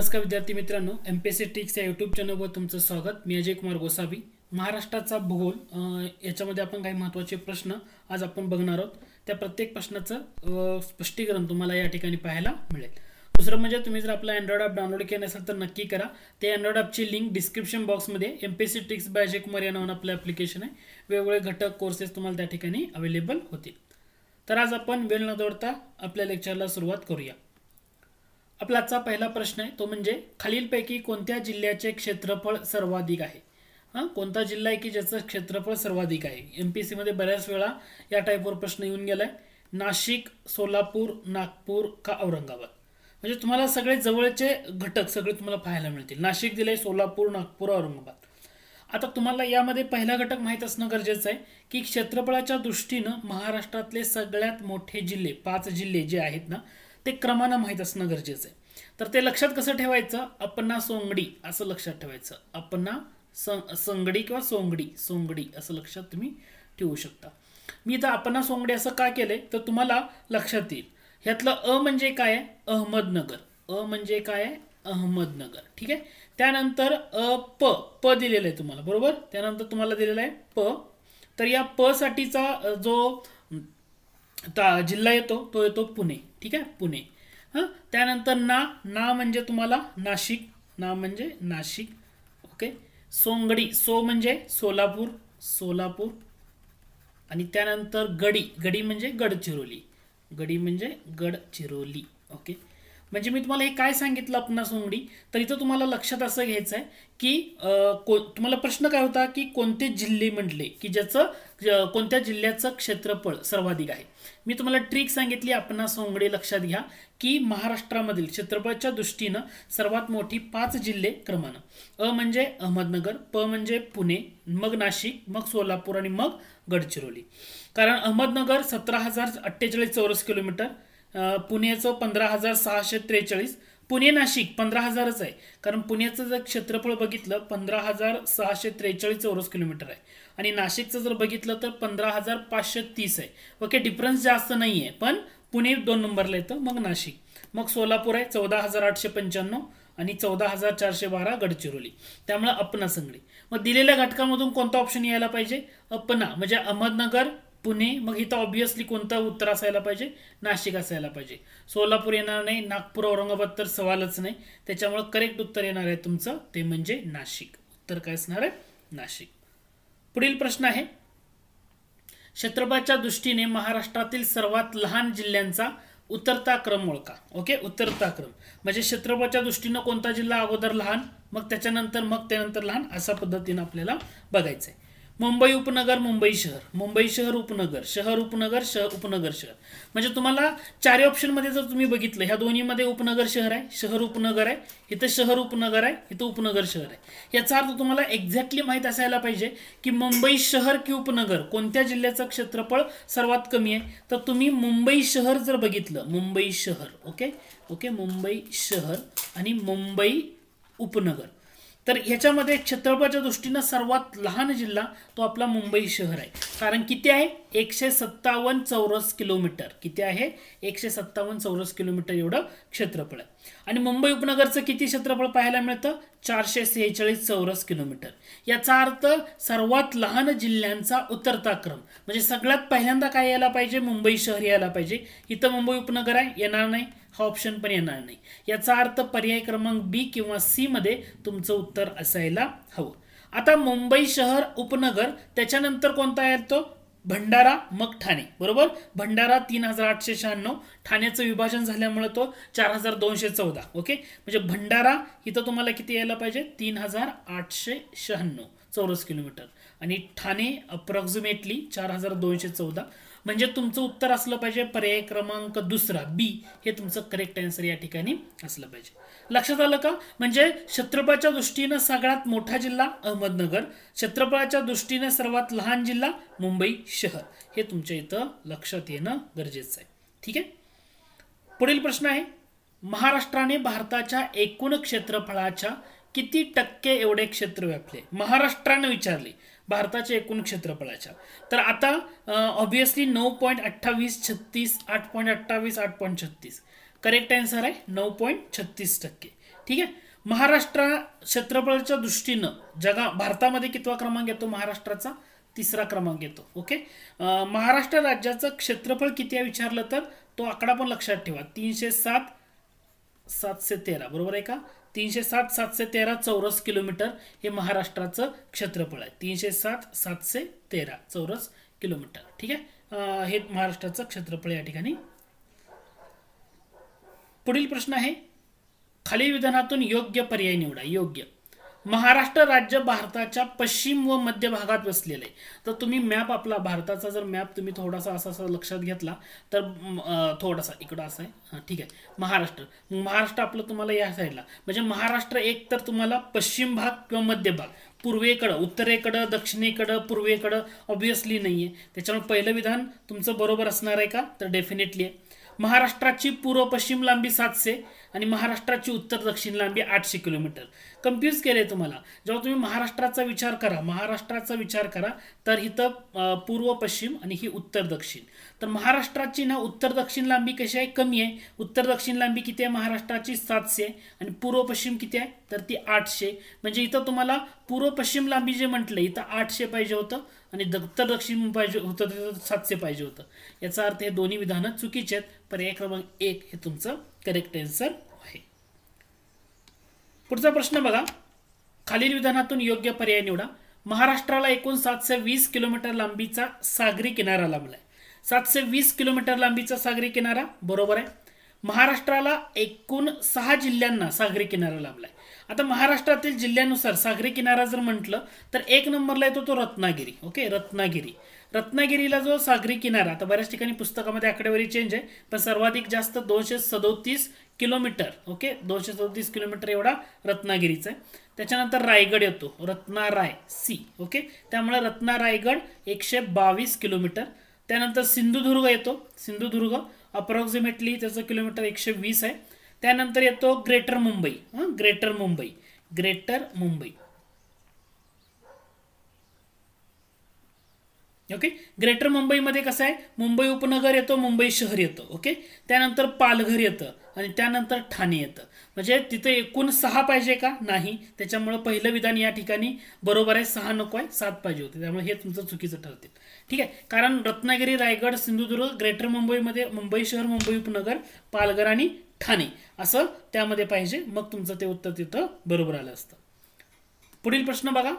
नमस्कार विद्यार्थी मित्रांनो M P S C tricks या यूट्यूब चॅनलवर तुमचं स्वागत मी अजय कुमार गोसावी महाराष्ट्राचा भूगोल याच्यामध्ये आपण काही महत्त्वाचे प्रश्न आज आपण बघणार आहोत त्या प्रत्येक प्रश्नाचं स्पष्टीकरण तुम्हाला या ठिकाणी पाहायला मिळेल दुसरं म्हणजे तुम्ही जर आपला अँड्रॉइड ॲप डाउनलोड केलं नसेल तर नक्की करा ते अँड्रॉइड ॲपची लिंक डिस्क्रिप्शन बॉक्समध्ये M P S C tricks by Ajay Kumar या नावानं आपलं ॲप्लिकेशन आहे वेगवेगळे घटक कोर्सेस तुम्हाला त्या ठिकाणी अवेलेबल होतील तर आज आपण वेळ न दौडता आपल्या लेक्चरला सुरुवात करूया आपलाचा पहिला प्रश्न आहे तो म्हणजे खालीलपैकी कोणत्या जिल्ह्याचे क्षेत्रफळ सर्वाधिक आहे हा कोणता जिल्हा आहे की ज्याचं क्षेत्रफळ सर्वाधिक आहे एम पी बऱ्याच वेळा या टाईपवर प्रश्न येऊन गेलाय नाशिक सोलापूर नागपूर का औरंगाबाद म्हणजे तुम्हाला सगळे जवळचे घटक सगळे तुम्हाला पाहायला मिळतील नाशिक दिलं सोलापूर नागपूर औरंगाबाद आता तुम्हाला यामध्ये पहिला घटक माहीत असणं गरजेचं आहे की क्षेत्रफळाच्या दृष्टीनं महाराष्ट्रातले सगळ्यात मोठे जिल्हे पाच जिल्हे जे आहेत ना ते क्रमानं माहीत असणं गरजेचं आहे तर ते लक्षात कसं ठेवायचं अपना सोंगडी असं लक्षात ठेवायचं अपना संगडी किंवा सोंगडी सोंगडी असं लक्षात तुम्ही ठेवू शकता मी इथं अपना सोंगडी असं का केलंय तर तुम्हाला लक्षात येईल ह्यातलं अ म्हणजे काय आहे अहमदनगर अ म्हणजे काय आहे अहमदनगर ठीक आहे त्यानंतर अ प प दिलेलं आहे तुम्हाला बरोबर त्यानंतर तुम्हाला दिलेलं आहे प तर या प साठीचा जो जिल्हा येतो तो येतो पुणे ठीक आहे पुणे हां त्यानंतर ना ना म्हणजे तुम्हाला नाशिक ना म्हणजे नाशिक ओके सोंगडी सो म्हणजे सोलापूर सोलापूर आणि त्यानंतर गडी गडी म्हणजे गडचिरोली गडी म्हणजे गडचिरोली ओके म्हणजे मी तुम्हाला हे काय सांगितलं आपणास सोंगडी तर इथं तुम्हाला लक्षात असं घ्यायचं आहे की को तुम्हाला प्रश्न काय होता की कोणते जिल्हे म्हटले की ज्याचं कोणत्या जिल्ह्याचं क्षेत्रफळ सर्वाधिक आहे मी तुम्हाला ट्रिक सांगितली आपणास सोंगडी लक्षात घ्या की महाराष्ट्रामधील क्षेत्रफळाच्या दृष्टीनं सर्वात मोठी पाच जिल्हे क्रमानं अ म्हणजे अहमदनगर प म्हणजे पुणे मग नाशिक मग सोलापूर आणि मग गडचिरोली कारण अहमदनगर सतरा हजार अठ्ठेचाळीस चौरस किलोमीटर पुण्याचं पंधरा हजार सहाशे त्रेचाळीस पुणे नाशिक पंधरा हजारच आहे कारण पुण्याचं जर क्षेत्रफळ बघितलं पंधरा हजार सहाशे त्रेचाळीस चौरस किलोमीटर आहे आणि नाशिकचं जर बघितलं तर पंधरा हजार पाचशे तीस आहे ओके डिफरन्स जास्त नाही आहे पण पुणे दोन नंबरला येतं मग नाशिक मग सोलापूर आहे चौदा हजार आठशे पंच्याण्णव आणि चौदा हजार चारशे बारा गडचिरोली त्यामुळे अपना संगळी मग दिलेल्या घटकामधून कोणता ऑप्शन यायला पाहिजे अपना म्हणजे अहमदनगर पुणे मग इथं ऑब्विसली कोणतं उत्तर असायला पाहिजे नाशिक असायला पाहिजे सोलापूर येणार नाही नागपूर औरंगाबाद तर सवालच नाही त्याच्यामुळे करेक्ट उत्तर येणार आहे तुमचं ते म्हणजे नाशिक उत्तर काय असणार आहे नाशिक पुढील प्रश्न आहे क्षेत्रफळाच्या दृष्टीने महाराष्ट्रातील सर्वात लहान जिल्ह्यांचा उतरता क्रम ओळखा ओके उतरता क्रम म्हणजे क्षेत्रफळाच्या दृष्टीनं कोणता जिल्हा अगोदर लहान मग त्याच्यानंतर मग त्यानंतर लहान अशा पद्धतीनं आपल्याला बघायचं आहे मुंबई उपनगर मुंबई शहर मुंबई शहर उपनगर शहर उपनगर शहर उपनगर शहर म्हणजे तुम्हाला चार ऑप्शनमध्ये जर तुम्ही बघितलं ह्या दोन्हीमध्ये उपनगर शहर आहे शहर उपनगर आहे इथं शहर उपनगर आहे इथं उपनगर शहर आहे याचा अर्थ तुम्हाला एक्झॅक्टली माहीत असायला पाहिजे की मुंबई शहर की उपनगर कोणत्या जिल्ह्याचं क्षेत्रफळ सर्वात कमी आहे तर तुम्ही मुंबई शहर जर बघितलं मुंबई शहर ओके ओके मुंबई शहर आणि मुंबई उपनगर तर ह्याच्यामध्ये क्षेत्रफळाच्या दृष्टीनं सर्वात लहान जिल्हा तो आपला मुंबई शहर आहे कारण किती आहे एकशे सत्तावन्न चौरस किलोमीटर किती आहे एकशे सत्तावन्न चौरस किलोमीटर एवढं क्षेत्रफळ आहे आणि मुंबई उपनगरचं किती क्षेत्रफळ पाहायला मिळतं चारशे सेहेचाळीस चौरस किलोमीटर याचा अर्थ सर्वात लहान जिल्ह्यांचा उतरता क्रम म्हणजे सगळ्यात पहिल्यांदा काय यायला पाहिजे मुंबई शहर यायला पाहिजे इथं मुंबई उपनगर आहे येणार नाही हा ऑप्शन पण येणार नाही याचा अर्थ पर्याय क्रमांक बी किंवा सी मध्ये तुमचं उत्तर असायला हवं आता मुंबई शहर उपनगर त्याच्यानंतर कोणता येतो भंडारा मग ठाणे बरोबर भंडारा तीन हजार आठशे शहाण्णव ठाण्याचं विभाजन झाल्यामुळे तो चार हजार दोनशे चौदा ओके म्हणजे भंडारा इथं तुम्हाला किती यायला पाहिजे तीन हजार आठशे शहाण्णव चौरस किलोमीटर आणि ठाणे अप्रॉक्झिमेटली चार हजार दोनशे चौदा म्हणजे तुमचं उत्तर असलं पाहिजे पर्याय क्रमांक दुसरा बी हे तुमचं करेक्ट आन्सर या ठिकाणी असलं पाहिजे लक्षात आलं का म्हणजे क्षेत्रफळाच्या दृष्टीनं सगळ्यात मोठा जिल्हा अहमदनगर क्षेत्रफळाच्या दृष्टीनं सर्वात लहान जिल्हा मुंबई शहर हे तुमच्या इथं लक्षात येणं गरजेचं आहे ठीक आहे पुढील प्रश्न आहे महाराष्ट्राने भारताच्या एकूण क्षेत्रफळाच्या किती टक्के एवढे क्षेत्र व्यापले महाराष्ट्रानं विचारले भारताच्या एकूण क्षेत्रफळाच्या तर आता ऑब्व्हियसली नऊ पॉईंट अठ्ठावीस छत्तीस आठ पॉईंट अठ्ठावीस आठ पॉईंट छत्तीस करेक्ट आन्सर आहे नऊ पॉईंट छत्तीस टक्के ठीक आहे महाराष्ट्र क्षेत्रफळाच्या दृष्टीनं जगा भारतामध्ये कितवा क्रमांक येतो महाराष्ट्राचा तिसरा क्रमांक येतो ओके महाराष्ट्र राज्याचं क्षेत्रफळ किती आहे विचारलं तर तो आकडा पण लक्षात ठेवा तीनशे सात सातशे तेरा बरोबर आहे का तीनशे सात सातशे तेरा चौरस किलोमीटर हे महाराष्ट्राचं क्षेत्रफळ आहे तीनशे सात सातशे तेरा चौरस किलोमीटर ठीक आहे हे महाराष्ट्राचं क्षेत्रफळ या ठिकाणी पुढील प्रश्न आहे खालील विधानातून योग्य पर्याय निवडा योग्य महाराष्ट्र राज्य भारताच्या पश्चिम व मध्य भागात वसलेलं आहे तर तुम्ही मॅप आपला भारताचा जर मॅप तुम्ही थोडासा असा असा लक्षात घेतला तर थोडासा इकडं असं आहे ठीक आहे महाराष्ट्र महाराष्ट्र आपलं तुम्हाला या साईडला म्हणजे महाराष्ट्र एक तर तुम्हाला पश्चिम भाग किंवा मध्य भाग पूर्वेकडं उत्तरेकडं दक्षिणेकडं पूर्वेकडं ऑब्व्हियसली नाही आहे त्याच्यामुळे पहिलं विधान तुमचं बरोबर असणार आहे का तर डेफिनेटली आहे महाराष्ट्राची पूर्व पश्चिम लांबी सातशे आणि महाराष्ट्राची उत्तर दक्षिण लांबी आठशे किलोमीटर कन्फ्यूज केले तुम्हाला जेव्हा तुम्ही महाराष्ट्राचा विचार करा महाराष्ट्राचा विचार करा तर इथं पूर्व पश्चिम आणि ही उत्तर दक्षिण तर महाराष्ट्राची ना उत्तर दक्षिण लांबी कशी आहे कमी आहे उत्तर दक्षिण लांबी किती आहे महाराष्ट्राची सातशे आणि पूर्व पश्चिम किती आहे तर ती आठशे म्हणजे इथं तुम्हाला पूर्व पश्चिम लांबी जे म्हटलं इथं आठशे पाहिजे होतं आणि दत्तर दक्षिण पाहिजे होतं तर सातशे पाहिजे होतं याचा अर्थ हे दोन्ही विधानं चुकीचे आहेत पर्याय क्रमांक एक हे तुमचं करेक्ट आन्सर आहे पुढचा प्रश्न बघा खालील विधानातून योग्य पर्याय निवडा महाराष्ट्राला एकूण सातशे वीस किलोमीटर लांबीचा सागरी किनारा लाभलाय सातशे वीस किलोमीटर लांबीचा सागरी किनारा बरोबर आहे महाराष्ट्राला एकूण सहा जिल्ह्यांना सागरी किनारा लाभलाय आता महाराष्ट्रातील जिल्ह्यानुसार सागरी किनारा जर म्हटलं तर एक नंबरला येतो तो, रत्नागिरी ओके रत्नागिरी रत्नागिरीला जो सागरी किनारा आता बऱ्याच ठिकाणी पुस्तकामध्ये आकडेवारी चेंज आहे पण सर्वाधिक जास्त दोनशे सदोतीस किलोमीटर ओके दोनशे सदोतीस किलोमीटर एवढा रत्नागिरीचा आहे त्याच्यानंतर रायगड येतो रत्नाराय सी ओके त्यामुळे रत्नारायगड एकशे बावीस किलोमीटर त्यानंतर सिंधुदुर्ग येतो सिंधुदुर्ग अप्रॉक्सिमेटली त्याचं किलोमीटर एकशे वीस आहे त्यानंतर येतो greater Mumbai greater Mumbai greater Mumbai okay greater मुंबईमध्ये कसं आहे मुंबई उपनगर येतो मुंबई शहर येतं ओके त्यानंतर पालघर येतं आणि त्यानंतर ठाणे येतं म्हणजे तिथे एकूण सहा पाहिजे का नाही त्याच्यामुळं पहिलं विधान या ठिकाणी बरोबर आहे सहा नको आहे सात पाहिजे होते त्यामुळे हे तुमचं चुकीचं ठरते ठीक आहे कारण रत्नागिरी रायगड सिंधुदुर्ग ग्रेटर मुंबईमध्ये मुंबई शहर मुंबई उपनगर पालघर आणि ठाणे असं त्यामध्ये पाहिजे मग तुमचं ते उत्तर तिथं बरोबर आलं असतं पुढील प्रश्न बघा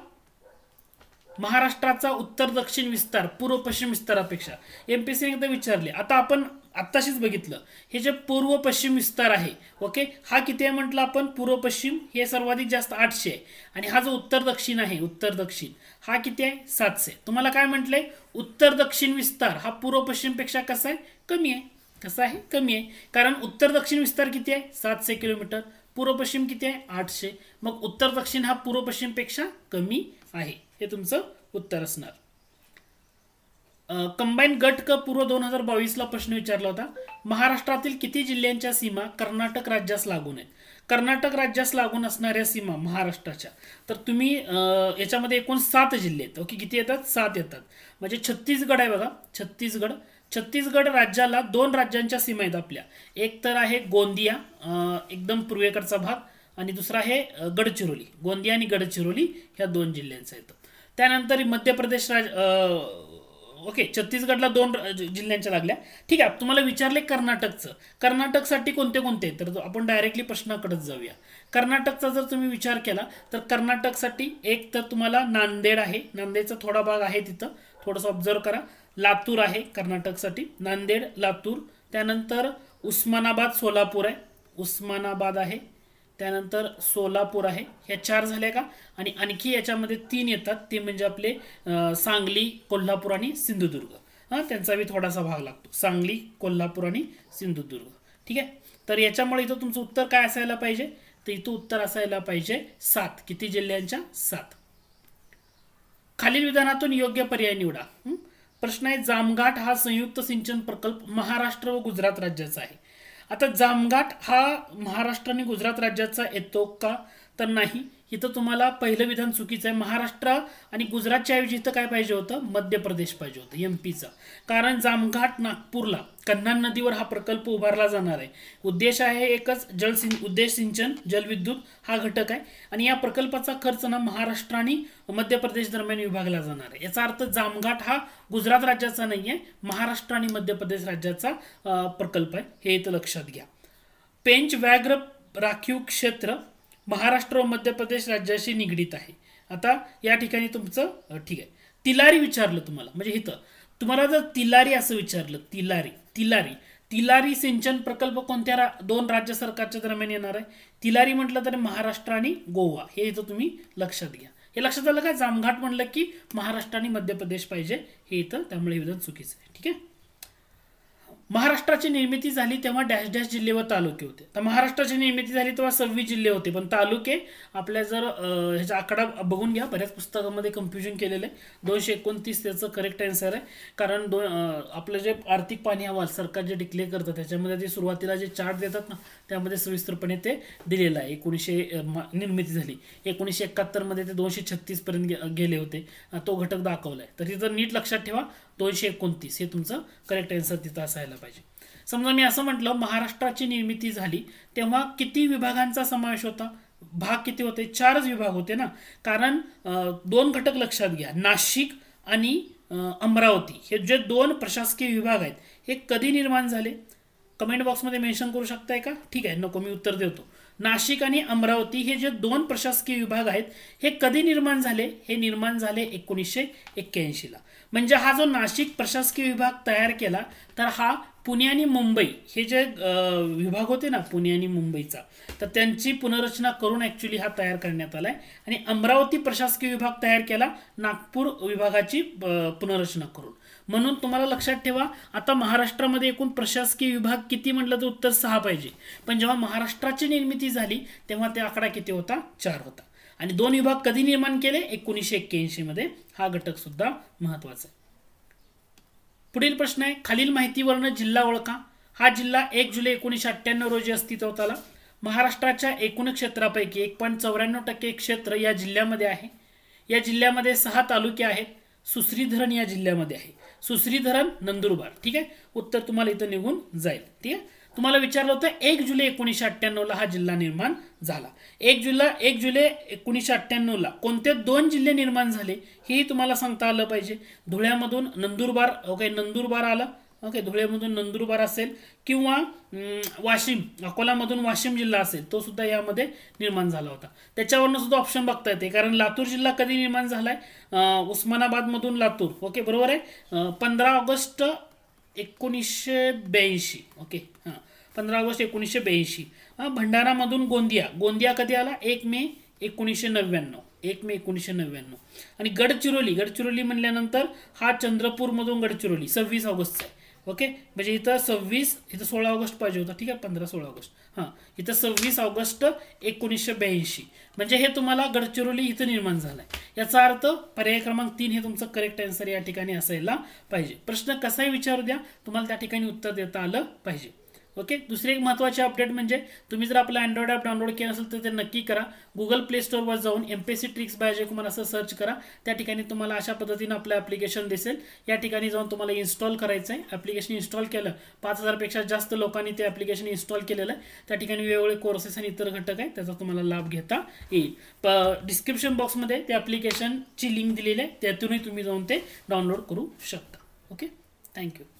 महाराष्ट्राचा उत्तर दक्षिण विस्तार पूर्व पश्चिम विस्तारापेक्षा एम पी सीने एकदा विचारले आता आपण आत्ताशीच बघितलं हे जे पूर्व पश्चिम विस्तार आहे ओके हा किती आहे म्हटलं आपण पूर्व पश्चिम हे सर्वाधिक जास्त आठशे आहे आणि हा जो उत्तर दक्षिण आहे उत्तर दक्षिण हा किती आहे सातशे तुम्हाला काय म्हटलंय उत्तर दक्षिण विस्तार हा पूर्व पश्चिमपेक्षा कसा आहे कमी आहे कसा आहे कमी आहे कारण उत्तर दक्षिण विस्तार किती आहे सातशे किलोमीटर पूर्व पश्चिम किती आहे आठशे मग उत्तर दक्षिण हा पूर्व पश्चिमपेक्षा कमी आहे हे तुमचं उत्तर असणार कंबाईन गट क पूर्व दोन हजार बावीसला प्रश्न विचारला होता महाराष्ट्रातील किती जिल्ह्यांच्या सीमा कर्नाटक राज्यास लागून आहेत कर्नाटक राज्यास लागून असणाऱ्या सीमा महाराष्ट्राच्या तर तुम्ही याच्यामध्ये एकूण सात जिल्हे आहेत ओके किती येतात सात येतात म्हणजे छत्तीसगड आहे बघा छत्तीसगड छत्तीसगड राज्याला दोन राज्यांच्या सीमा आहेत आपल्या एक तर आहे गोंदिया एकदम पूर्वेकडचा भाग आणि दुसरा आहे गडचिरोली गोंदिया आणि गडचिरोली ह्या दोन जिल्ह्यांचा येतो त्यानंतर मध्य प्रदेश राज ओके छत्तीसगडला दोन जिल्ह्यांच्या लागल्या ठीक आहे तुम्हाला विचारले कर्नाटकचं कर्नाटकसाठी कोणते कोणते तर आपण डायरेक्टली प्रश्नाकडेच जाऊया कर्नाटकचा जर तुम्ही विचार केला तर कर्नाटकसाठी एक तर तुम्हाला नांदेड आहे नांदेडचा थोडा भाग आहे तिथं थोडंसं ऑब्झर्व करा लातूर आहे कर्नाटकसाठी नांदेड लातूर त्यानंतर उस्मानाबाद सोलापूर आहे उस्मानाबाद आहे त्यानंतर सोलापूर आहे ह्या चार झाल्या का आणि आणखी याच्यामध्ये तीन येतात ते म्हणजे आपले सांगली कोल्हापूर आणि सिंधुदुर्ग त्यांचा त्यांचाही थोडासा भाग लागतो सांगली कोल्हापूर आणि सिंधुदुर्ग ठीक आहे तर याच्यामुळे इथं तुमचं उत्तर काय असायला पाहिजे तर इथं उत्तर असायला पाहिजे सात किती जिल्ह्यांच्या सात खालील विधानातून योग्य पर्याय निवडा प्रश्न आहे जामघाट हा संयुक्त सिंचन प्रकल्प महाराष्ट्र व गुजरात राज्याचा आहे आता जामघाट हा महाराष्ट्र आणि गुजरात राज्याचा येतो का तर नाही इथं तुम्हाला पहिलं विधान चुकीचं आहे महाराष्ट्र आणि गुजरातच्या ऐवजी इथं काय पाहिजे होतं मध्य प्रदेश पाहिजे होतं एम पीचा कारण जामघाट नागपूरला कन्हा नदीवर हा प्रकल्प उभारला जाणार आहे उद्देश आहे एकच जलसिं उद्देश सिंचन जलविद्युत हा घटक आहे आणि या प्रकल्पाचा खर्च ना महाराष्ट्र आणि मध्य प्रदेश दरम्यान विभागला जाणार आहे याचा अर्थ जामघाट हा गुजरात राज्याचा नाही आहे महाराष्ट्र आणि मध्य प्रदेश राज्याचा प्रकल्प आहे हे इथं लक्षात घ्या पेंच व्याघ्र राखीव क्षेत्र महाराष्ट्र व मध्य प्रदेश राज्याशी निगडीत आहे आता या ठिकाणी तुमचं ठीक आहे तिलारी विचारलं तुम्हाला म्हणजे इथं तुम्हाला जर तिलारी असं विचारलं तिलारी तिलारी तिलारी सिंचन प्रकल्प कोणत्या रा दोन राज्य सरकारच्या दरम्यान येणार आहे तिलारी म्हटलं तर महाराष्ट्र आणि गोवा हे इथं तुम्ही लक्षात घ्या हे लक्षात आलं का जामघाट म्हटलं की महाराष्ट्र आणि मध्य प्रदेश पाहिजे हे इथं त्यामुळे विधान चुकीचं आहे ठीक आहे महाराष्ट्राची निर्मिती झाली तेव्हा डॅश डॅश जिल्हे व तालुके होते तर महाराष्ट्राची निर्मिती झाली तेव्हा सव्वीस जिल्हे होते पण तालुके आपल्या जर ह्याचा आकडा बघून घ्या बऱ्याच पुस्तकामध्ये कन्फ्युजन केलेलं आहे दोनशे एकोणतीस त्याचं करेक्ट आन्सर आहे कारण दोन आपलं जे आर्थिक पाणी अहवाल सरकार जे डिक्लेअर करतं त्याच्यामध्ये जे सुरुवातीला जे चार्ट देतात ना त्यामध्ये सविस्तरपणे ते दिलेलं आहे एकोणीसशे निर्मिती झाली एकोणीसशे एकाहत्तरमध्ये ते दोनशे छत्तीसपर्यंत पर्यंत गेले होते तो घटक दाखवला आहे तर तिथं नीट लक्षात ठेवा दोनशे एकोणतीस हे तुमचं करेक्ट आन्सर तिथं असायला पाहिजे समजा मी असं म्हटलं महाराष्ट्राची निर्मिती झाली तेव्हा किती विभागांचा समावेश होता भाग किती होते चारच विभाग होते ना कारण दोन घटक लक्षात घ्या नाशिक आणि अमरावती हे जे दोन प्रशासकीय विभाग आहेत हे कधी निर्माण झाले कमेंट बॉक्समध्ये मेन्शन करू शकताय का ठीक आहे नको मी उत्तर देतो नाशिक आणि अमरावती हे जे दोन प्रशासकीय विभाग आहेत हे कधी निर्माण झाले हे निर्माण झाले एकोणीसशे एक्क्याऐंशीला म्हणजे हा जो नाशिक प्रशासकीय विभाग तयार केला तर हा पुणे आणि मुंबई हे जे विभाग होते ना पुणे आणि मुंबईचा तर त्यांची पुनर्रचना करून ॲक्च्युली हा तयार करण्यात आला आणि अमरावती प्रशासकीय विभाग तयार केला नागपूर विभागाची पुनर्रचना करून म्हणून तुम्हाला लक्षात ठेवा आता महाराष्ट्रामध्ये एकूण प्रशासकीय विभाग किती म्हटलं तर उत्तर सहा पाहिजे पण जेव्हा महाराष्ट्राची निर्मिती झाली तेव्हा ते आकडा किती होता चार होता आणि दोन विभाग कधी निर्माण केले एकोणीसशे मध्ये हा घटक सुद्धा महत्त्वाचा आहे पुढील प्रश्न आहे खालील माहितीवरनं जिल्हा ओळखा हा जिल्हा एक जुलै एकोणीसशे अठ्ठ्याण्णव रोजी अस्तित्वात आला महाराष्ट्राच्या एकूण क्षेत्रापैकी एक पॉईंट चौऱ्याण्णव टक्के क्षेत्र या जिल्ह्यामध्ये आहे या जिल्ह्यामध्ये सहा तालुके आहेत सुश्री धरण या जिल्ह्यामध्ये आहे सुश्री धरण नंदुरबार ठीक आहे उत्तर तुम्हाला इथं निघून जाईल ठीक आहे तुम्हाला विचारलं होतं एक जुलै एकोणीसशे अठ्ठ्याण्णवला हा जिल्हा निर्माण झाला एक जुलै एक जुलै एकोणीसशे अठ्ठ्याण्णवला कोणते दोन जिल्हे निर्माण झाले हेही तुम्हाला सांगता आलं पाहिजे धुळ्यामधून नंदुरबार ओके नंदुरबार आलं ओके धुळेमधून नंदुरबार असेल किंवा वाशिम अकोलामधून वाशिम जिल्हा असेल तो सुद्धा यामध्ये निर्माण झाला होता त्याच्यावरनं सुद्धा ऑप्शन बघता येते कारण लातूर जिल्हा कधी निर्माण झालाय आहे उस्मानाबादमधून लातूर ओके बरोबर आहे पंधरा ऑगस्ट एकोणीसशे ब्याऐंशी ओके हां पंधरा ऑगस्ट एकोणीसशे ब्याऐंशी भंडारामधून गोंदिया गोंदिया कधी आला एक मे एकोणीसशे नव्याण्णव एक मे एकोणीसशे नव्याण्णव आणि गडचिरोली गडचिरोली म्हणल्यानंतर हा चंद्रपूरमधून गडचिरोली सव्वीस ऑगस्टचा आहे ओके म्हणजे इथं सव्वीस इथं सोळा ऑगस्ट पाहिजे होता ठीक आहे पंधरा सोळा ऑगस्ट हां इथं सव्वीस ऑगस्ट एकोणीसशे ब्याऐंशी म्हणजे हे तुम्हाला गडचिरोली इथं निर्माण झालं आहे याचा अर्थ पर्याय क्रमांक तीन हे तुमचं करेक्ट आन्सर या ठिकाणी असायला पाहिजे प्रश्न कसाही विचारू द्या तुम्हाला त्या ठिकाणी उत्तर देता आलं पाहिजे ओके दुसरी एक महत्त्वाची अपडेट म्हणजे तुम्ही जर आपला अँड्रॉइड ॲप डाउनलोड केला असेल तर ते नक्की करा गुगल प्ले स्टोरवर जाऊन एमपीसी ट्रिक्स बाय कुमार असं सर्च करा त्या ठिकाणी तुम्हाला अशा पद्धतीनं आपलं ॲप्लिकेशन दिसेल या ठिकाणी जाऊन तुम्हाला इन्स्टॉल करायचं आहे ॲप्लिकेशन इन्स्टॉल केलं पाच हजारपेक्षा जास्त लोकांनी ते ॲप्लिकेशन इन्स्टॉल केलेलं आहे त्या ठिकाणी वेगवेगळे कोर्सेस आणि इतर घटक आहे त्याचा तुम्हाला लाभ घेता येईल प डिस्क्रिप्शन बॉक्समध्ये ते ॲप्लिकेशनची लिंक दिलेली आहे त्यातूनही तुम्ही जाऊन ते डाउनलोड करू शकता ओके थँक्यू